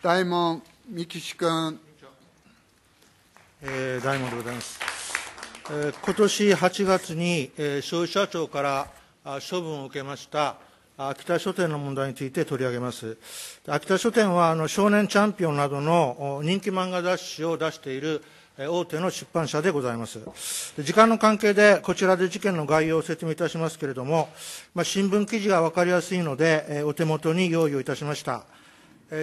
大門三岸君。えー、大門でございます。えー、今年8月に、えー、消費者庁からあ処分を受けました。秋田書店の問題について取り上げます。秋田書店はあの少年チャンピオンなどの人気漫画雑誌を出している大手の出版社でございます。時間の関係でこちらで事件の概要を説明いたしますけれども、まあ、新聞記事がわかりやすいので、お手元に用意をいたしました。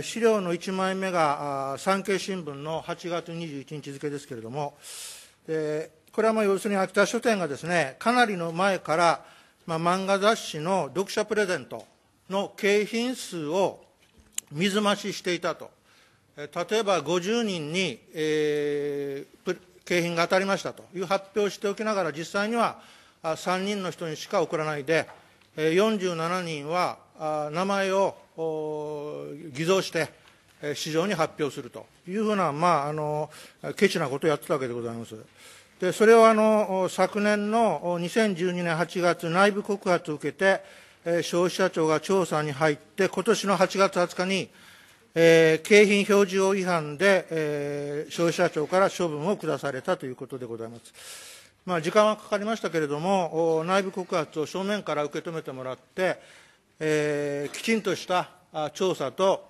資料の1枚目が産経新聞の8月21日付ですけれども、えこれはまあ要するに秋田書店がですね、かなりの前から、まあ、漫画雑誌の読者プレゼントの景品数を水増ししていたと。例えば50人に、えー、景品が当たりましたという発表をしておきながら、実際には3人の人にしか送らないで、47人は名前を偽造して、市場に発表するというふうな、まあ、あのケチなことをやってたわけでございます。でそれをあの昨年の2012年8月、内部告発を受けて、消費者庁が調査に入って、今年の8月20日に、えー、景品表示法違反で、えー、消費者庁から処分を下されたということでございます。まあ、時間はかかりましたけれども、内部告発を正面から受け止めてもらって、えー、きちんとした調査と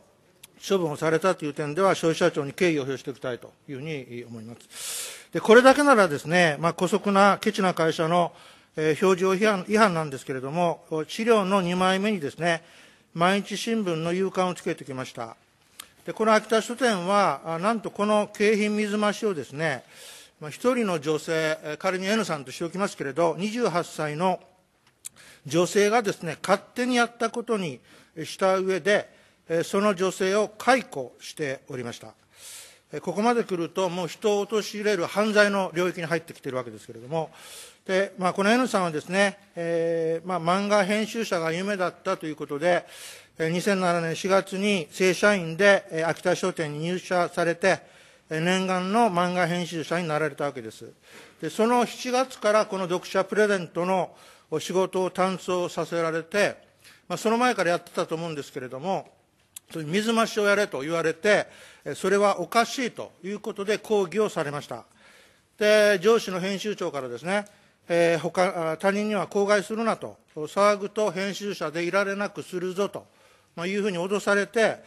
処分をされたという点では、消費者庁に敬意を表していきたいというふうに思います。でこれだけならですね、まあ、姑息なケチな会社の、えー、表示違反違反なんですけれども、資料の2枚目にですね、毎日新聞の夕刊をつけてきました。でこの秋田書店は、なんとこの景品水増しをですね、一人の女性、仮に N さんとしておきますけれど、28歳の女性がですね、勝手にやったことにした上で、その女性を解雇しておりました。ここまで来ると、もう人を陥れる犯罪の領域に入ってきているわけですけれども、でまあ、この N さんはですね、えーまあ、漫画編集者が夢だったということで、2007年4月に正社員で秋田商店に入社されて、念願の漫画編集者になられたわけです。でその7月からこの読者プレゼントの仕事を担当させられて、まあ、その前からやってたと思うんですけれども、水増しをやれと言われて、それはおかしいということで抗議をされました。で、上司の編集長からですね、えー、他他人には口外するなと、騒ぐと編集者でいられなくするぞと、まあ、いうふうに脅されて、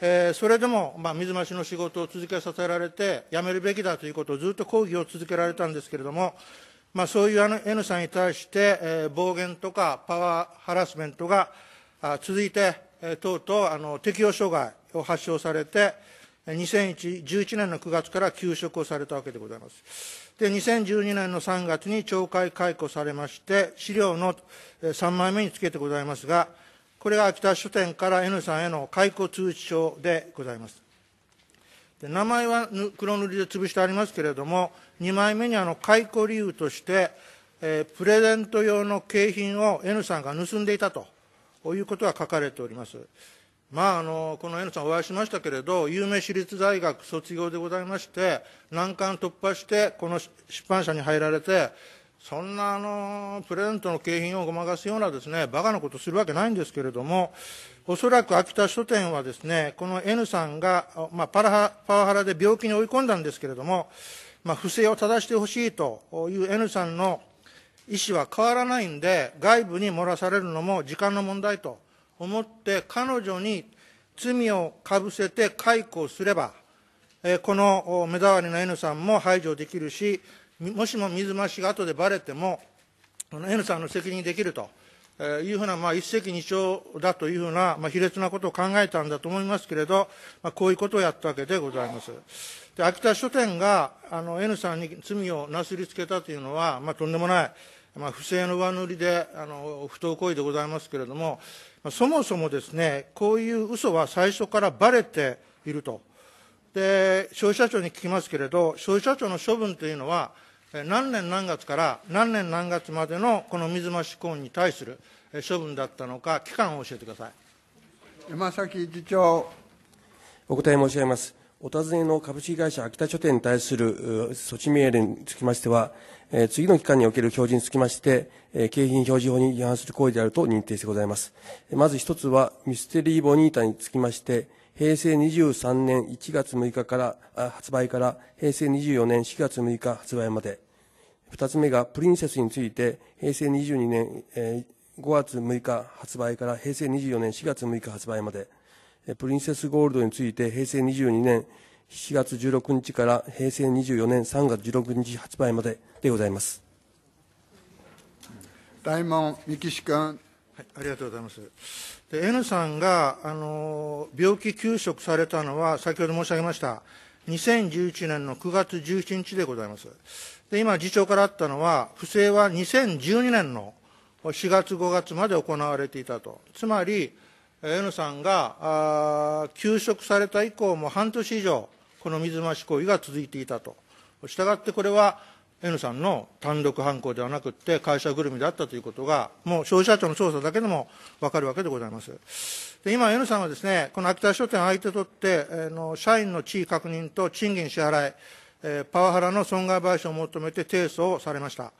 えー、それでも、まあ、水増しの仕事を続けさせられて、辞めるべきだということをずっと抗議を続けられたんですけれども、まあ、そういう N さんに対して、えー、暴言とかパワーハラスメントが続いて、えー、とうとうあの適応障害を発症されて、2011年の9月から休職をされたわけでございます。で、2012年の3月に懲戒解雇されまして、資料の3枚目につけてございますが、これが秋田書店から N さんへの解雇通知書でございます。で名前は黒塗りで潰してありますけれども2枚目にあの解雇理由として、えー、プレゼント用の景品を N さんが盗んでいたということが書かれておりますまああのこの N さんお会いしましたけれど有名私立大学卒業でございまして難関突破してこの出版社に入られてそんなあのプレゼントの景品をごまかすようなですねバカなことするわけないんですけれどもおそらく秋田書店はですねこの N さんが、まあ、パラハパワハラで病気に追い込んだんですけれども、まあ、不正を正してほしいという N さんの意思は変わらないんで外部に漏らされるのも時間の問題と思って彼女に罪をかぶせて解雇すれば、えこの目障りの N さんも排除できるしもしも水増しが後でばれても、N さんの責任できると。いうふうな、まあ、一石二鳥だというふうな、まあ、卑劣なことを考えたんだと思いますけれど、まあ、こういうことをやったわけでございます。で、秋田書店が、あの、N さんに罪をなすりつけたというのは、まあ、とんでもない、まあ、不正の上塗りで、あの、不当行為でございますけれども、まあ、そもそもですね、こういう嘘は最初からばれていると。で、消費者庁に聞きますけれど、消費者庁の処分というのは、何年何月から何年何月までのこの水増し行為に対する処分だったのか、期間を教えてください山崎次長。お答え申し上げます。お尋ねの株式会社秋田書店に対する措置命令につきましては、え次の期間における表示につきまして、え景品表示法に違反する行為であると認定してございます。まず一つは、ミステリーボニータにつきまして、平成23年1月6日から、発売から平成24年4月6日発売まで。二つ目がプリンセスについて平成22年、5月6日発売から平成24年4月6日発売まで。プリンセスゴールドについて平成22年7月16日から平成24年3月16日発売まででございます。大門美希君、はい、ありがとうございます。で N さんが、あの病気休職されたのは、先ほど申し上げました、2011年の9月17日でございます。で、今、次長からあったのは、不正は2012年の4月、5月まで行われていたと。つまり、N さんが、休職された以降も半年以上、この水増し行為が続いていたと。したがって、これは、N さんの単独犯行ではなくって会社ぐるみであったということがもう消費者庁の調査だけでも分かるわけでございますで今 N さんはですねこの秋田書店を相手取って、えー、の社員の地位確認と賃金支払い、えー、パワハラの損害賠償を求めて提訴をされました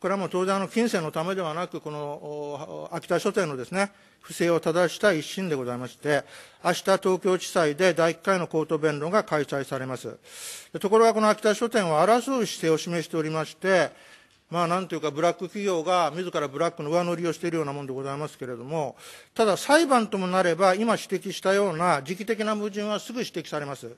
これはもう当然、の金銭のためではなく、この秋田書店のですね、不正を正した一心でございまして、明日東京地裁で第1回の口頭弁論が開催されます。ところが、この秋田書店は争う姿勢を示しておりまして、まあなんというかブラック企業が自らブラックの上乗りをしているようなもんでございますけれども、ただ裁判ともなれば、今指摘したような時期的な矛盾はすぐ指摘されます。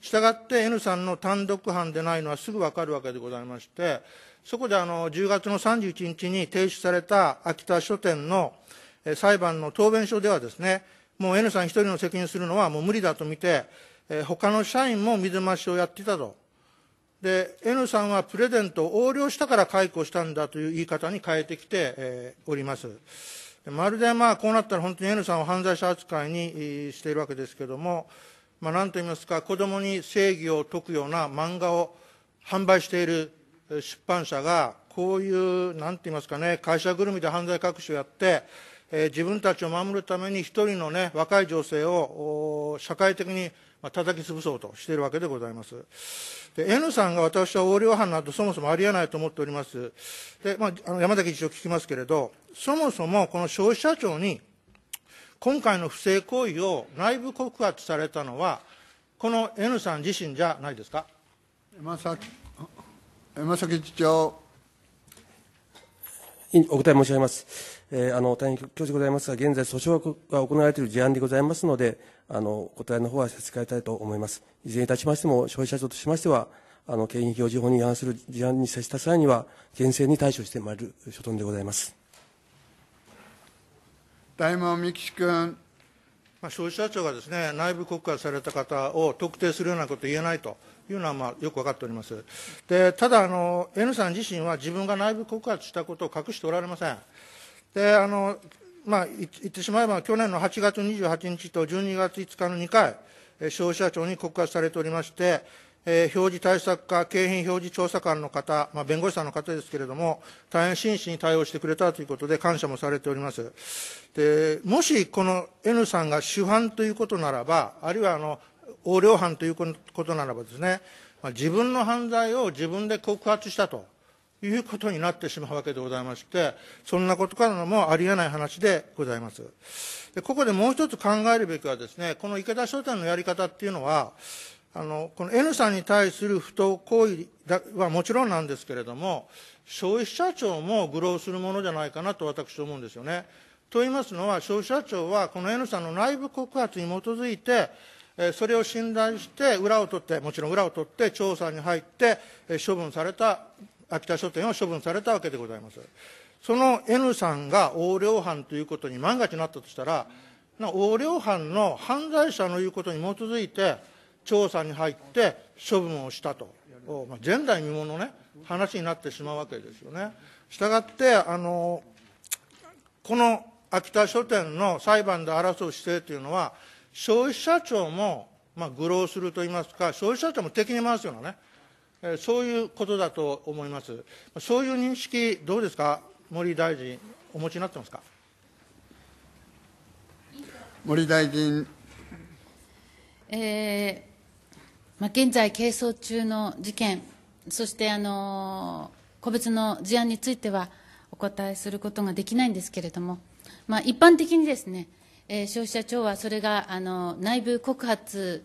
したがって N さんの単独犯でないのはすぐわかるわけでございまして、そこであの10月の31日に提出された秋田書店の裁判の答弁書ではですね、もう N さん一人の責任するのはもう無理だと見て、えー、他の社員も水増しをやっていたと。で、N さんはプレゼントを横領したから解雇したんだという言い方に変えてきて、えー、おります。まるでまあこうなったら本当に N さんを犯罪者扱いにしているわけですけども、まあ、なんと言いますか、子供に正義を説くような漫画を販売している出版社がこういうなんて言いますかね会社ぐるみで犯罪隠しをやって、えー、自分たちを守るために一人のね若い女性を社会的にまあ、叩き潰そうとしているわけでございます。で、N さんが私は横領犯などそもそもありえないと思っております。で、まあ、あの山崎一応聞きますけれど、そもそもこの消費者庁に今回の不正行為を内部告発されたのは、この N さん自身じゃないですか。まさ山崎次長。お答え申し上げます。えー、あの、大変恐縮ございますが、現在訴訟が行われている事案でございますので、あの、お答えの方は差し控えたいと思います。いずれにいたしましても、消費者庁としましては、あの、権品表示法に違反する事案に接した際には、厳正に対処してまいる所存でございます。大門三木君。まあ、消費者庁がですね、内部告発された方を特定するようなこと言えないと。いうのはまあよく分かっておりますでただあの N さん自身は自分が内部告発したことを隠しておられませんであの、まあ、言ってしまえば去年の8月28日と12月5日の2回消費者庁に告発されておりまして、えー、表示対策課景品表示調査官の方、まあ、弁護士さんの方ですけれども大変真摯に対応してくれたということで感謝もされておりますでもしこの N さんが主犯ということならばあるいはあの横領犯ということならばですね、まあ、自分の犯罪を自分で告発したということになってしまうわけでございまして、そんなことからもありえない話でございます。でここでもう一つ考えるべきはですね、この池田商店のやり方っていうのは、あの、この N さんに対する不当行為はもちろんなんですけれども、消費者庁も愚弄するものじゃないかなと私思うんですよね。と言いますのは、消費者庁はこの N さんの内部告発に基づいて、それを信頼して裏を取ってもちろん裏を取って調査に入って処分された秋田書店を処分されたわけでございますその N さんが横領犯ということに万が一なったとしたら横領犯の犯罪者の言うことに基づいて調査に入って処分をしたと、まあ、前代未聞のね話になってしまうわけですよねしたがってあのこの秋田書店の裁判で争う姿勢というのは消費者庁も、まあ、愚弄するといいますか、消費者庁も敵に回すようなね、えー、そういうことだと思います。そういう認識、どうですか、森大臣、お持ちになってますか。森大臣。えーまあ、現在、係争中の事件、そして、あのー、個別の事案については、お答えすることができないんですけれども、まあ、一般的にですね、えー、消費者庁はそれがあの内部告発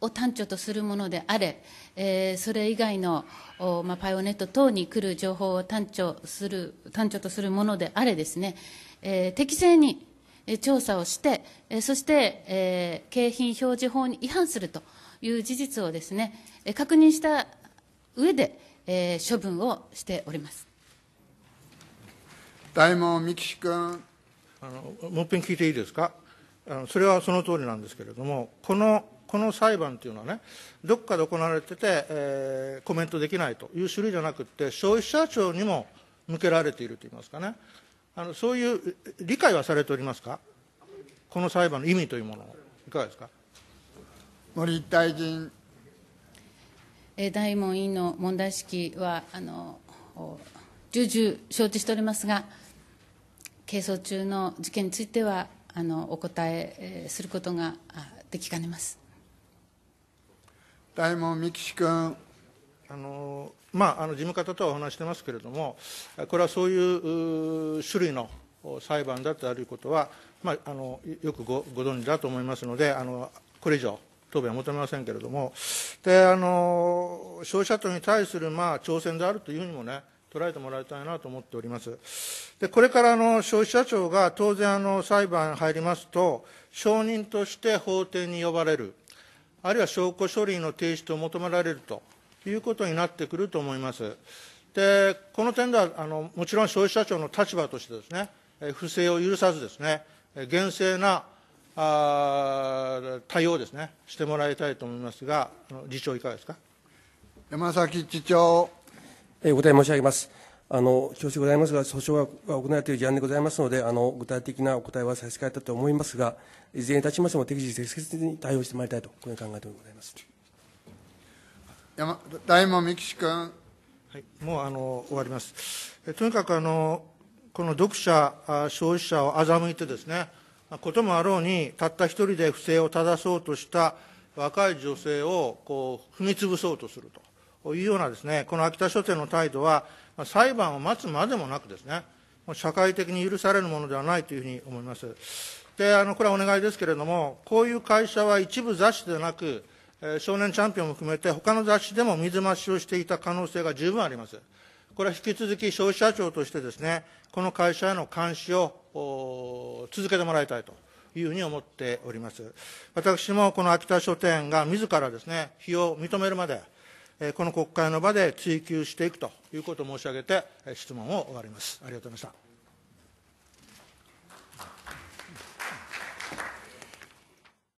を端緒とするものであれ、えー、それ以外の、まあ、パイオネット等に来る情報を端緒する端緒とするものであれですね、えー、適正に調査をして、そして、えー、景品表示法に違反するという事実をですね、確認した上で、えー、処分をしております。大門美紀君。あのもう一遍聞いていいですかあのそれはその通りなんですけれどもこのこの裁判というのはねどっかで行われてて、えー、コメントできないという種類じゃなくて消費者庁にも向けられているといいますかねあのそういう理解はされておりますかこの裁判の意味というものをいかがですか森大臣大門委員の問題意識はあの重々承知しておりますが係争中の事件についてはあのお答えすることができかねます大門三樹君。あのまあ、あの事務方とはお話してますけれども、これはそういう種類の裁判だとあることは、まあ、あのよくごご存知だと思いますので、あのこれ以上、答弁は求めませんけれども、であの消費者庁に対する、まあ、挑戦であるというふうにもね、捉えてもらいたいなと思っております。で、これからの消費者庁が当然あの裁判に入りますと、証人として法廷に呼ばれる、あるいは証拠書類の提出を求められるということになってくると思います。で、この点ではあのもちろん消費者庁の立場としてですね、不正を許さずですね、厳正なあ対応ですね、してもらいたいと思いますが、理事長、いかがですか。山崎知長。えお答え申し上げます。あの恐縮ございますが、訴訟が行われている事案でございますので、あの具体的なお答えは差し控えたと思いますが、いずれにいたしましても、適時適切に対応してまいりたいと、このように考えてございます山大門美樹君、はい。もうあの終わります。えとにかくあのこの読者、消費者を欺いてですね、こともあろうに、たった一人で不正を正そうとした若い女性をこう踏み潰そうとすると。いうようなですね、この秋田書店の態度は、裁判を待つまでもなくですね、社会的に許されるものではないというふうに思います。で、あの、これはお願いですけれども、こういう会社は一部雑誌でなく、えー、少年チャンピオンも含めて他の雑誌でも水増しをしていた可能性が十分あります。これは引き続き消費者庁としてですね、この会社への監視を続けてもらいたいというふうに思っております。私もこの秋田書店が自らですね、日を認めるまで、この国会の場で追及していくということを申し上げて、質問を終わります。ありがとうございました。